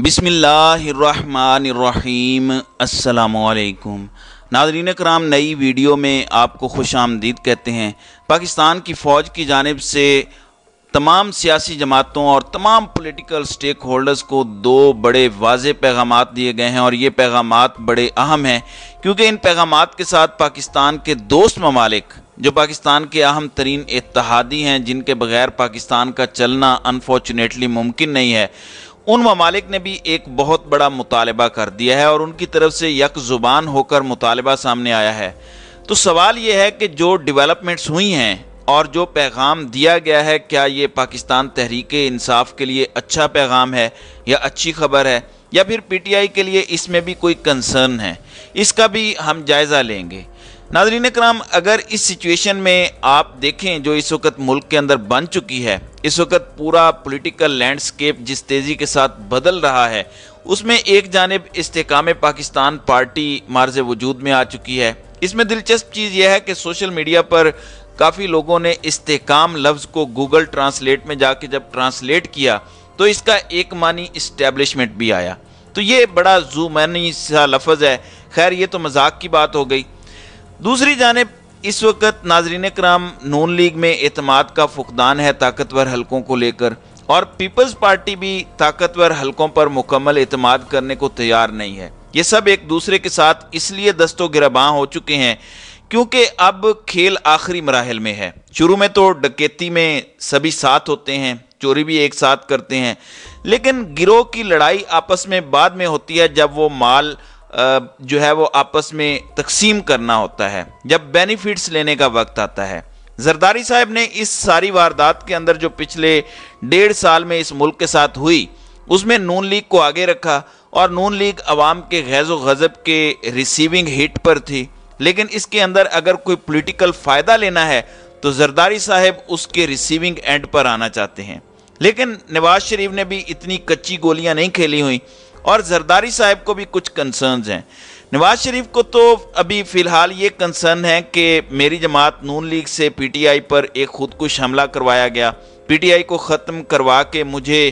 बिसमीम असलकुम नाजरीन कराम नई वीडियो में आपको खुश आमदीद कहते हैं पाकिस्तान की फ़ौज की जानब से तमाम सियासी जमातों और तमाम पोलिटिकल स्टेक होल्डर्स को दो बड़े वाज पैगाम दिए गए हैं और ये पैगाम बड़े अहम हैं क्योंकि इन पैगाम के साथ पाकिस्तान के दोस्त ममालिक जो पाकिस्तान के अहम तरीन इतिहादी हैं जिनके बगैर पाकिस्तान का चलना अनफॉर्चुनेटली मुमकिन नहीं है उन ममालिक ने भी एक बहुत बड़ा मुतालबा कर दिया है और उनकी तरफ से यक ज़ुबान होकर मुतालबा सामने आया है तो सवाल ये है कि जो डिवेलपमेंट्स हुई हैं और जो पैगाम दिया गया है क्या ये पाकिस्तान तहरीक इंसाफ के लिए अच्छा पैगाम है या अच्छी खबर है या फिर पीटीआई के लिए इसमें भी कोई कंसर्न है इसका भी हम जायज़ा लेंगे नाजरीन कराम अगर इस सिचुएशन में आप देखें जो इस वक्त मुल्क के अंदर बन चुकी है इस वक्त पूरा पॉलिटिकल लैंडस्केप जिस तेज़ी के साथ बदल रहा है उसमें एक जानब इसकाम पाकिस्तान पार्टी मार्ज वजूद में आ चुकी है इसमें दिलचस्प चीज़ यह है कि सोशल मीडिया पर काफ़ी लोगों ने इस्तेकाम लफ्ज़ को गूगल ट्रांसलेट में जाके जब ट्रांसलेट किया तो इसका एक मानी इस्टेब्लिशमेंट भी आया तो ये बड़ा जूमैनी सा लफज है खैर ये तो मजाक की बात हो गई दूसरी जानब इस वक्त नाजरीन कराम नून लीग में अतमाद का फुकदान है ताकतवर हलकों को लेकर और पीपल्स पार्टी भी ताकतवर हलकों पर मुकम्मल अतमाद करने को तैयार नहीं है ये सब एक दूसरे के साथ इसलिए दस्तो गिरबाँ हो चुके हैं क्योंकि अब खेल आखिरी मराहल में है शुरू में तो डकैती में सभी साथ होते हैं चोरी भी एक साथ करते हैं लेकिन गिरोह की लड़ाई आपस में बाद में होती है जब वो माल जो है वो आपस में तकसीम करना होता है जब बेनिफिट्स लेने का वक्त आता है जरदारी साहब ने इस सारी वारदात के अंदर जो पिछले डेढ़ साल में इस मुल्क के साथ हुई उसमें नून लीग को आगे रखा और नून लीग अवाम के गैज़ गज़ब के रिसीविंग हिट पर थी लेकिन इसके अंदर अगर कोई पॉलिटिकल फ़ायदा लेना है तो जरदारी साहब उसके रिसीविंग एंड पर आना चाहते हैं लेकिन नवाज शरीफ ने भी इतनी कच्ची गोलियां नहीं खेली हुई और जरदारी साहब को भी कुछ कंसर्न हैं नवाज शरीफ को तो अभी फ़िलहाल ये कंसर्न है कि मेरी जमात नून लीग से पीटीआई पर एक खुदकुश हमला करवाया गया पीटीआई को ख़त्म करवा के मुझे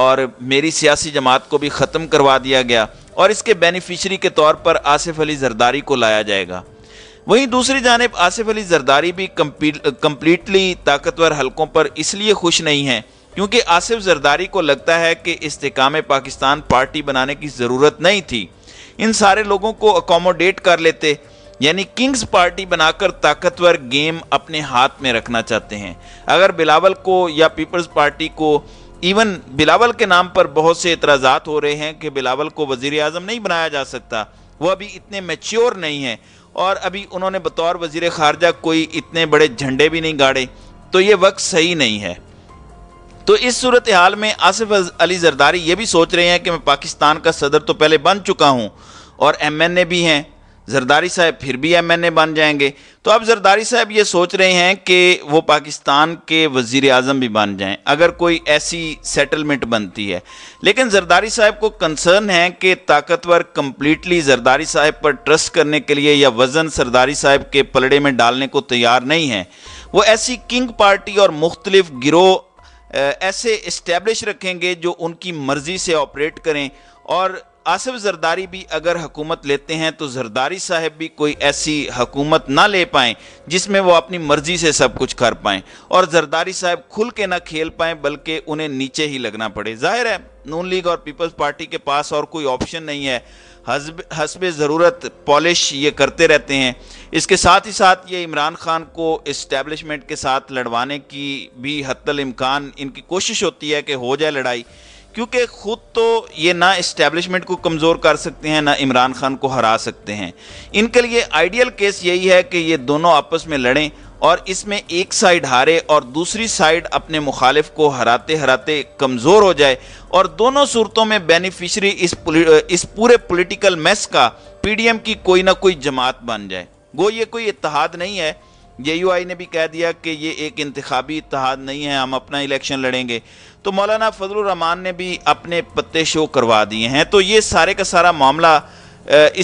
और मेरी सियासी जमात को भी ख़त्म करवा दिया गया और इसके बेनिफिशरी के तौर पर आसिफ अली जरदारी को लाया जाएगा वहीं दूसरी जानब आसिफ अली जरदारी भी कम्प्लीटली ताकतवर हलकों पर इसलिए खुश नहीं हैं क्योंकि आसिफ जरदारी को लगता है कि इस्तेकाम पाकिस्तान पार्टी बनाने की ज़रूरत नहीं थी इन सारे लोगों को अकोमोडेट कर लेते यानी किंग्स पार्टी बनाकर ताकतवर गेम अपने हाथ में रखना चाहते हैं अगर बिलावल को या पीपल्स पार्टी को इवन बिलावल के नाम पर बहुत से एतराज़ात हो रहे हैं कि बिलावल को वज़ी अजम नहीं बनाया जा सकता वो अभी इतने मेच्योर नहीं हैं और अभी उन्होंने बतौर वज़ी ख़ारजा कोई इतने बड़े झंडे भी नहीं गाड़े तो ये वक्त सही नहीं है तो इस सूरत हाल में आसिफ अली जरदारी ये भी सोच रहे हैं कि मैं पाकिस्तान का सदर तो पहले बन चुका हूँ और एम एन ए भी हैं जरदारी साहब फिर भी एम एन ए बन जाएंगे तो अब जरदारी साहब ये सोच रहे हैं कि वो पाकिस्तान के वज़ी अजम भी बन जाएं अगर कोई ऐसी सेटलमेंट बनती है लेकिन जरदारी साहब को कंसर्न है कि ताकतवर कम्प्लीटली जरदारी साहब पर ट्रस्ट करने के लिए या वज़न सरदारी साहब के पलड़े में डालने को तैयार नहीं है वो ऐसी किंग पार्टी और मुख्तलिफ गिरोह ऐसे इस्टेब्लिश रखेंगे जो उनकी मर्ज़ी से ऑपरेट करें और आसफ़ जरदारी भी अगर हुकूमत लेते हैं तो जरदारी साहब भी कोई ऐसी हुकूमत ना ले पाएँ जिसमें वो अपनी मर्ज़ी से सब कुछ कर पाएँ और जरदारी साहब खुल के ना खेल पाएँ बल्कि उन्हें नीचे ही लगना पड़े जाहिर है नून लीग और पीपल्स पार्टी के पास और कोई ऑप्शन नहीं है हसब ज़रूरत पॉलिश ये करते रहते हैं इसके साथ ही साथ ये इमरान खान को इस्टेबलिशमेंट के साथ लड़वाने की भी हतलमकान इनकी कोशिश होती है कि हो जाए लड़ाई क्योंकि ख़ुद तो ये ना इस्टेबलिशमेंट को कमज़ोर कर सकते हैं ना इमरान खान को हरा सकते हैं इनके लिए आइडियल केस यही है कि ये दोनों आपस में लड़ें और इसमें एक साइड हारे और दूसरी साइड अपने मुखालिफ को हराते हराते कमज़ोर हो जाए और दोनों सूरतों में बेनिफिशरी इस इस पूरे पॉलिटिकल मैस का पीडीएम की कोई ना कोई जमात बन जाए गो ये कोई इतिहाद नहीं है जे यू आई ने भी कह दिया कि ये एक इंतबी इतिहाद नहीं है हम अपना इलेक्शन लड़ेंगे तो मौलाना फजलरहमान ने भी अपने पत्ते शो करवा दिए हैं तो ये सारे का सारा मामला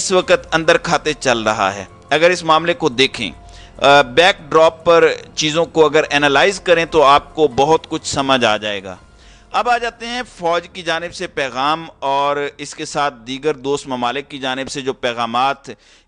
इस वक्त अंदर खाते चल रहा है अगर इस मामले को देखें बैकड्रॉप पर चीज़ों को अगर एनालाइज करें तो आपको बहुत कुछ समझ आ जाएगा अब आ जाते हैं फ़ौज की जानब से पैगाम और इसके साथ दीगर दोस्त ममालिक की जानब से जो पैगाम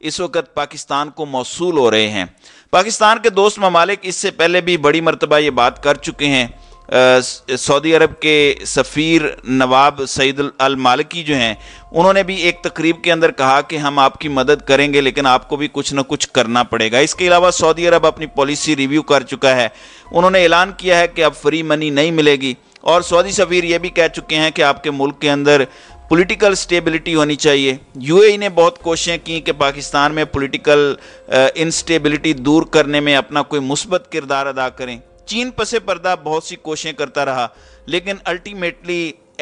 इस वक्त पाकिस्तान को मौसू हो रहे हैं पाकिस्तान के दोस्त ममालिक इससे पहले भी बड़ी मरतबा ये बात कर चुके हैं सऊदी अरब के सफ़ीर नवाब सईद अल मालिकी जो हैं उन्होंने भी एक तकरीब के अंदर कहा कि हम आपकी मदद करेंगे लेकिन आपको भी कुछ ना कुछ करना पड़ेगा इसके अलावा सऊदी अरब अपनी पॉलिसी रिव्यू कर चुका है उन्होंने ऐलान किया है कि अब फ्री मनी नहीं मिलेगी और सऊदी सफ़ीर ये भी कह चुके हैं कि आपके मुल्क के अंदर पॉलिटिकल स्टेबिलिटी होनी चाहिए यूएई ने बहुत कोशिशें की कि पाकिस्तान में पॉलिटिकल इंस्टेबिलिटी दूर करने में अपना कोई मुस्बत किरदार अदा करें चीन पसे पर्दा बहुत सी कोशिशें करता रहा लेकिन ultimately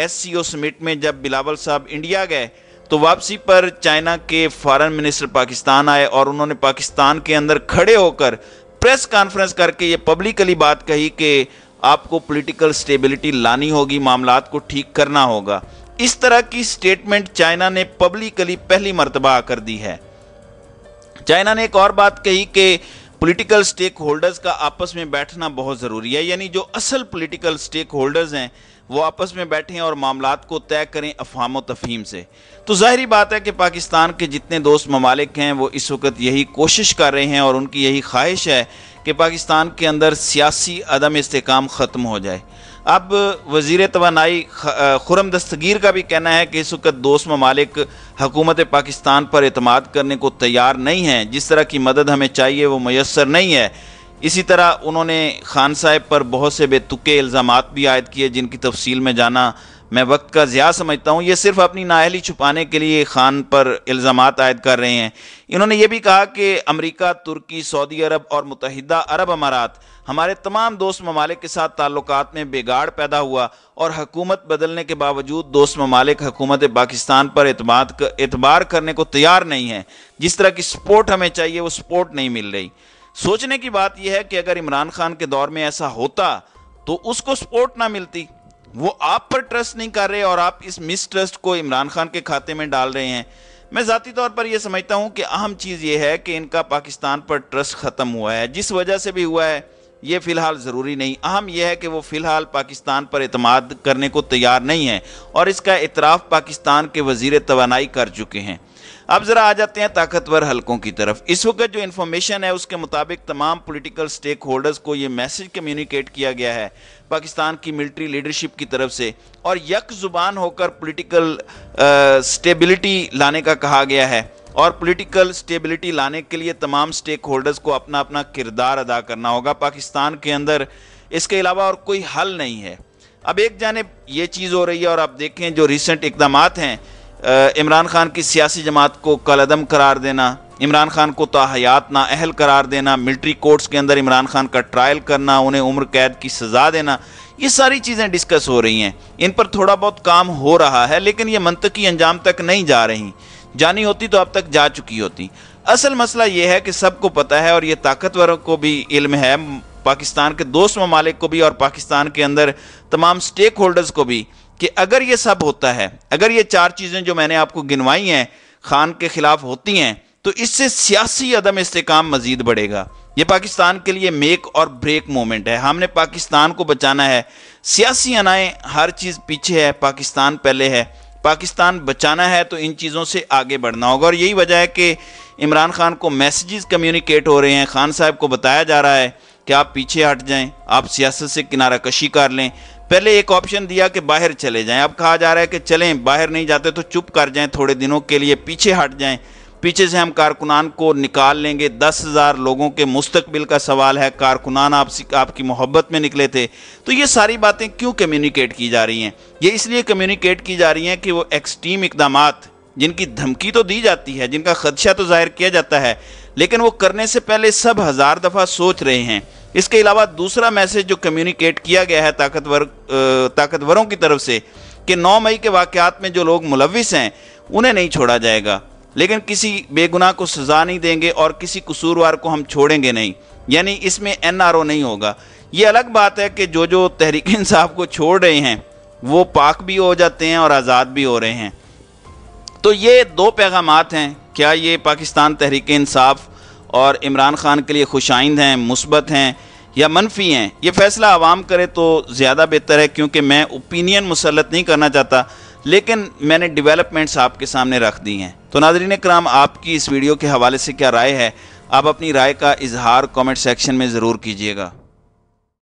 S C O summit में जब बिलावल साहब इंडिया गए तो वापसी पर चाइना के फॉरेन मिनिस्टर पाकिस्तान आए और उन्होंने पाकिस्तान के अंदर खड़े होकर प्रेस कॉन्फ्रेंस करके ये पब्लिकली बात कही कि आपको पॉलिटिकल स्टेबिलिटी लानी होगी मामला को ठीक करना होगा इस तरह की स्टेटमेंट चाइना ने पब्लिकली पहली मरतबा कर दी है चाइना ने एक और बात कही कि पॉलिटिकल स्टेक होल्डर्स का आपस में बैठना बहुत ज़रूरी है यानी जो असल पॉलिटिकल स्टेक होल्डर्स हैं वो आपस में बैठें और मामला को तय करें अफाम तफहीम से तो ज़ाहरी बात है कि पाकिस्तान के जितने दोस्त ममालिक हैं वो इस वक्त यही कोशिश कर रहे हैं और उनकी यही ख्वाहिश है कि पाकिस्तान के अंदर सियासी अदम इसकाम ख़त्म हो जाए अब वजीर तोानाई खुरम दस्तगीर का भी कहना है कि इस वक्त दोस्त ममालिक हकूमत पाकिस्तान पर अतमाद करने को तैयार नहीं हैं जिस तरह की मदद हमें चाहिए वो मैसर नहीं है इसी तरह उन्होंने खान साहब पर बहुत से बेतुके इल्ज़ाम भी आयद किए जिनकी तफसील में जाना मैं वक्त का ज़्या समझता हूँ ये सिर्फ अपनी नाहली छुपाने के लिए खान पर इल्ज़ाम आयद कर रहे हैं इन्होंने ये भी कहा कि अमरीका तुर्की सऊदी अरब और मुतहदा अरब अमारात हमारे तमाम दोस्त ममालिक के साथ ताल्लुक में बिगाड़ पैदा हुआ और हकूमत बदलने के बावजूद दोस्त ममालिक हकूमत पाकिस्तान पर एतबार करने को तैयार नहीं है जिस तरह की सपोर्ट हमें चाहिए वो सपोर्ट नहीं मिल रही सोचने की बात यह है कि अगर इमरान खान के दौर में ऐसा होता तो उसको सपोर्ट ना मिलती वो आप पर ट्रस्ट नहीं कर रहे और आप इस मिसट्रस्ट को इमरान खान के खाते में डाल रहे हैं मैं ज़ाती तौर पर यह समझता हूँ कि अहम चीज़ ये है कि इनका पाकिस्तान पर ट्रस्ट ख़त्म हुआ है जिस वजह से भी हुआ है ये फ़िलहाल ज़रूरी नहीं अहम यह है कि वो फ़िलहाल पाकिस्तान पर अतमाद करने को तैयार नहीं है और इसका इतराफ़ पाकिस्तान के वजीर तोानाई कर चुके हैं अब ज़रा आ जाते हैं ताकतवर हलकों की तरफ इस वक्त जो इन्फॉर्मेशन है उसके मुताबिक तमाम पॉलिटिकल स्टेक होल्डर्स को ये मैसेज कम्युनिकेट किया गया है पाकिस्तान की मिलिट्री लीडरशिप की तरफ से और यक जुबान होकर पॉलिटिकल स्टेबिलिटी लाने का कहा गया है और पॉलिटिकल स्टेबिलिटी लाने के लिए तमाम स्टेक होल्डर्स को अपना अपना किरदार अदा करना होगा पाकिस्तान के अंदर इसके अलावा और कोई हल नहीं है अब एक जानब ये चीज़ हो रही है और आप देखें जो रिसेंट इकदाम हैं इमरान खान की सियासी जमात को कल अदम करार देना इमरान खान को ताहयात ना अहल करार देना मिल्ट्री कोर्ट्स के अंदर इमरान खान का ट्रायल करना उन्हें उम्र कैद की सज़ा देना ये सारी चीज़ें डिस्कस हो रही हैं इन पर थोड़ा बहुत काम हो रहा है लेकिन ये मनतकी अंजाम तक नहीं जा रही जानी होती तो अब तक जा चुकी होती असल मसला यह है कि सबको पता है और ये ताकतवरों को भी इल्म है पाकिस्तान के दोस्त ममालिक को भी और पाकिस्तान के अंदर तमाम स्टेक होल्डर्स को भी कि अगर ये सब होता है अगर ये चार चीज़ें जो मैंने आपको गिनवाई हैं खान के खिलाफ होती हैं तो इससे सियासी अदम इसकाम मजीद बढ़ेगा ये पाकिस्तान के लिए मेक और ब्रेक मोमेंट है हमने पाकिस्तान को बचाना है सियासी अनाएँ हर चीज़ पीछे है पाकिस्तान पहले है पाकिस्तान बचाना है तो इन चीज़ों से आगे बढ़ना होगा और यही वजह है कि इमरान खान को मैसेजेस कम्युनिकेट हो रहे हैं खान साहब को बताया जा रहा है कि आप पीछे हट जाएं आप सियासत से किनारा कशी कर लें पहले एक ऑप्शन दिया कि बाहर चले जाएं अब कहा जा रहा है कि चलें बाहर नहीं जाते तो चुप कर जाएं थोड़े दिनों के लिए पीछे हट जाएं पीछे से हम कारकुनान को निकाल लेंगे दस हज़ार लोगों के मुस्तबिल का सवाल है कारकुनान आप आपकी मोहब्बत में निकले थे तो ये सारी बातें क्यों कम्युनिकेट की जा रही हैं ये इसलिए कम्युनिकेट की जा रही हैं कि वो एक्सट्रीम इकदाम जिनकी धमकी तो दी जाती है जिनका खदशा तो जाहिर किया जाता है लेकिन वो करने से पहले सब हज़ार दफ़ा सोच रहे हैं इसके अलावा दूसरा मैसेज जो कम्युनिकेट किया गया है ताकतवर ताकतवरों की तरफ से कि 9 मई के वाक़ में जो लोग मुलविस हैं उन्हें नहीं छोड़ा जाएगा लेकिन किसी बेगुनाह को सज़ा नहीं देंगे और किसी कसूरवार को हम छोड़ेंगे नहीं यानी इसमें एन आर ओ नहीं होगा ये अलग बात है कि जो जो तहरीक इंसाफ को छोड़ रहे हैं वो पाक भी हो जाते हैं और आज़ाद भी हो रहे हैं तो ये दो पैगाम हैं क्या ये पाकिस्तान तहरीक इंसाफ और इमरान खान के लिए खुशाइंद हैं मुस्बत हैं या मनफी हैं ये फ़ैसला आवाम करे तो ज़्यादा बेहतर है क्योंकि मैं ओपिनियन मुसलत नहीं करना चाहता लेकिन मैंने डेवलपमेंट्स आपके सामने रख दी हैं तो नाजरीन कराम आपकी इस वीडियो के हवाले से क्या राय है आप अपनी राय का इजहार कमेंट सेक्शन में ज़रूर कीजिएगा